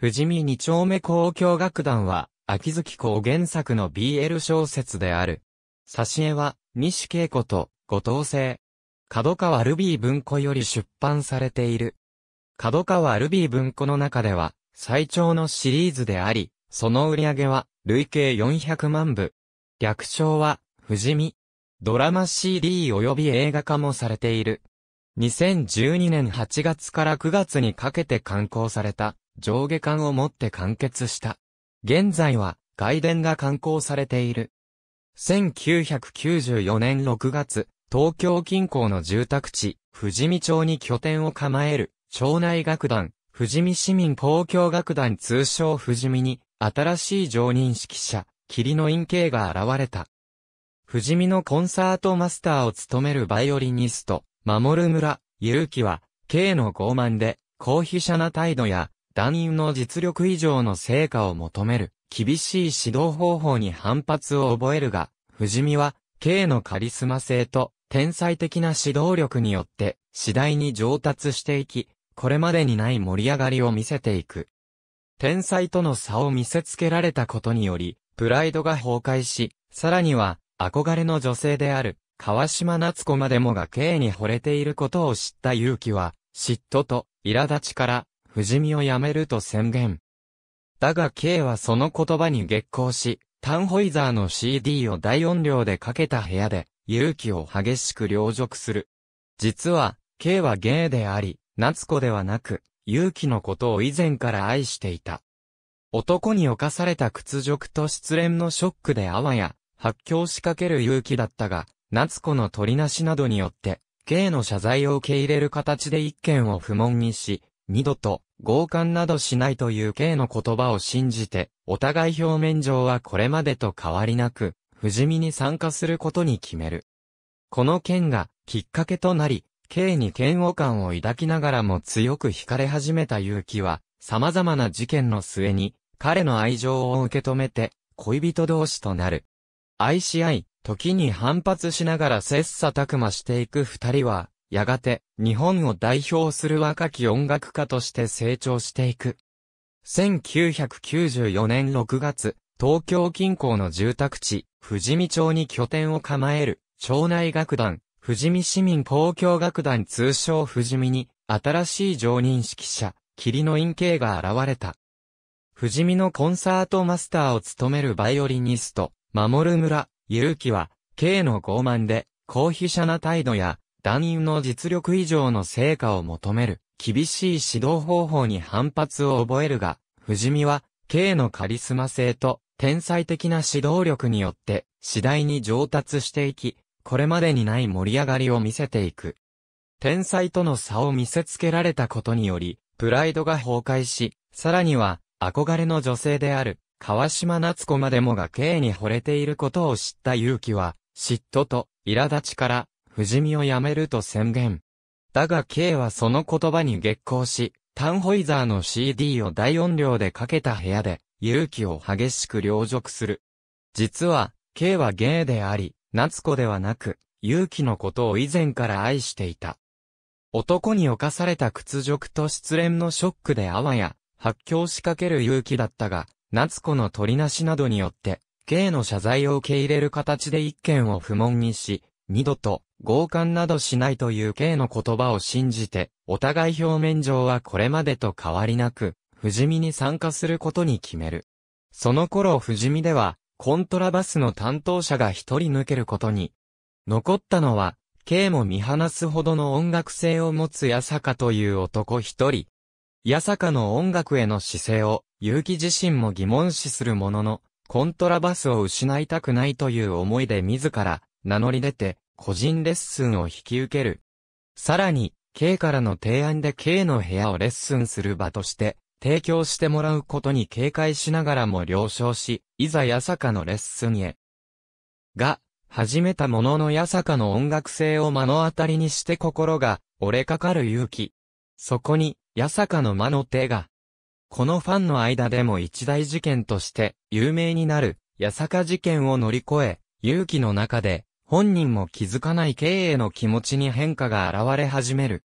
富士見二丁目交響楽団は、秋月公原作の BL 小説である。挿絵は、西恵子と、後藤生。角川ルビー文庫より出版されている。角川ルビー文庫の中では、最長のシリーズであり、その売り上げは、累計400万部。略称は、富士見。ドラマ CD 及び映画化もされている。2012年8月から9月にかけて刊行された。上下巻を持って完結した。現在は外伝が刊行されている。1994年6月、東京近郊の住宅地、富士見町に拠点を構える、町内楽団、富士見市民公共楽団通称富士見に、新しい常任指揮者、霧の陰景が現れた。富士見のコンサートマスターを務めるバイオリニスト、守村、ゆうきは、K の傲慢で、高飛車な態度や、団員の実力以上の成果を求める、厳しい指導方法に反発を覚えるが、藤見は、K のカリスマ性と、天才的な指導力によって、次第に上達していき、これまでにない盛り上がりを見せていく。天才との差を見せつけられたことにより、プライドが崩壊し、さらには、憧れの女性である、川島夏子までもが K に惚れていることを知った勇気は、嫉妬と苛立ちから不死身をやめると宣言。だが K はその言葉に激光し、タンホイザーの CD を大音量でかけた部屋で、勇気を激しく凌辱する。実は、K はゲイであり、夏子ではなく、勇気のことを以前から愛していた。男に犯された屈辱と失恋のショックであわや、発狂しかける勇気だったが、夏子の取りなしなどによって、K の謝罪を受け入れる形で一件を不問にし、二度と、強姦などしないという刑の言葉を信じて、お互い表面上はこれまでと変わりなく、不死身に参加することに決める。この件が、きっかけとなり、刑に嫌悪感を抱きながらも強く惹かれ始めた勇気は、様々な事件の末に、彼の愛情を受け止めて、恋人同士となる。愛し合い、時に反発しながら切磋琢磨していく二人は、やがて日本を代表する若き音楽家として成長していく。1994年6月、東京近郊の住宅地、富士見町に拠点を構える、町内楽団、富士見市民公共楽団通称富士見に、新しい常任指揮者、霧の陰景が現れた。富士見のコンサートマスターを務めるバイオリニスト、守村、ゆるきは、K の傲慢で、高飛車な態度や、団員の実力以上の成果を求める、厳しい指導方法に反発を覚えるが、藤見は、K のカリスマ性と、天才的な指導力によって、次第に上達していき、これまでにない盛り上がりを見せていく。天才との差を見せつけられたことにより、プライドが崩壊し、さらには、憧れの女性である、川島夏子までもが K に惚れていることを知った勇気は、嫉妬と苛立ちから不死身をやめると宣言。だが K はその言葉に激光し、タンホイザーの CD を大音量でかけた部屋で、勇気を激しく凌辱する。実は、K はゲイであり、夏子ではなく、勇気のことを以前から愛していた。男に犯された屈辱と失恋のショックであわや、発狂しかける勇気だったが、夏子の取りなしなどによって、K の謝罪を受け入れる形で一件を不問にし、二度と強姦などしないという刑の言葉を信じて、お互い表面上はこれまでと変わりなく、不死見に参加することに決める。その頃不死見では、コントラバスの担当者が一人抜けることに。残ったのは、K も見放すほどの音楽性を持つ八坂という男一人。八坂の音楽への姿勢を、結城自身も疑問視するものの、コントラバスを失いたくないという思いで自ら、名乗り出て、個人レッスンを引き受ける。さらに、K からの提案で K の部屋をレッスンする場として、提供してもらうことに警戒しながらも了承し、いざ八坂のレッスンへ。が、始めたものの八坂の音楽性を目の当たりにして心が折れかかる勇気。そこに、八坂の間の手が。このファンの間でも一大事件として有名になる八坂事件を乗り越え、勇気の中で本人も気づかない K への気持ちに変化が現れ始める。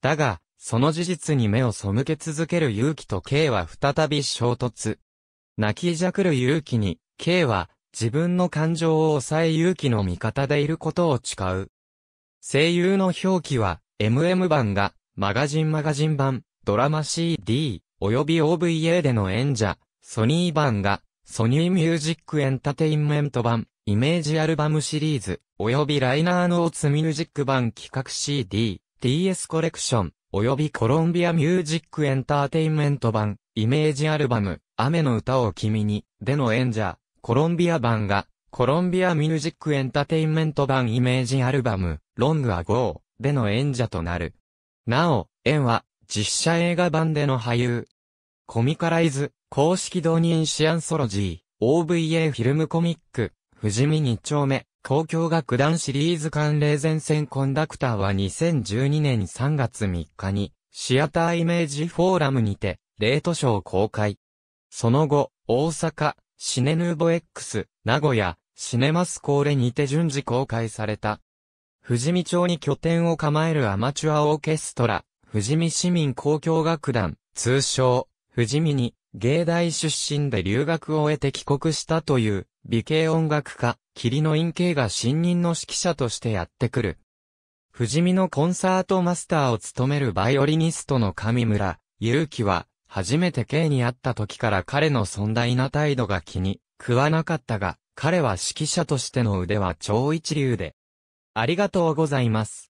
だが、その事実に目を背け続ける勇気と K は再び衝突。泣きじゃくる勇気に、K は自分の感情を抑え勇気の味方でいることを誓う。声優の表記は、MM 版が、マガジンマガジン版、ドラマ CD、及び OVA での演者、ソニー版が、ソニーミュージックエンタテインメント版、イメージアルバムシリーズ、及びライナーノーツミュージック版企画 CD、TS コレクション、及びコロンビアミュージックエンターテインメント版、イメージアルバム、雨の歌を君に、での演者、コロンビア版が、コロンビアミュージックエンターテインメント版イメージアルバム、ロングアゴー、での演者となる。なお、演は、実写映画版での俳優。コミカライズ、公式導入シアンソロジー、OVA フィルムコミック、富士見二丁目、東京楽団シリーズ関冷前線コンダクターは2012年3月3日に、シアターイメージフォーラムにて、レートショー公開。その後、大阪、シネヌーボ X、名古屋、シネマスコーレにて順次公開された。富士見町に拠点を構えるアマチュアオーケストラ、富士見市民公共楽団、通称、富士見に、芸大出身で留学を終えて帰国したという、美形音楽家、霧の陰茎が新任の指揮者としてやってくる。不死身のコンサートマスターを務めるバイオリニストの上村、勇気は、初めて K に会った時から彼の尊大な態度が気に食わなかったが、彼は指揮者としての腕は超一流で。ありがとうございます。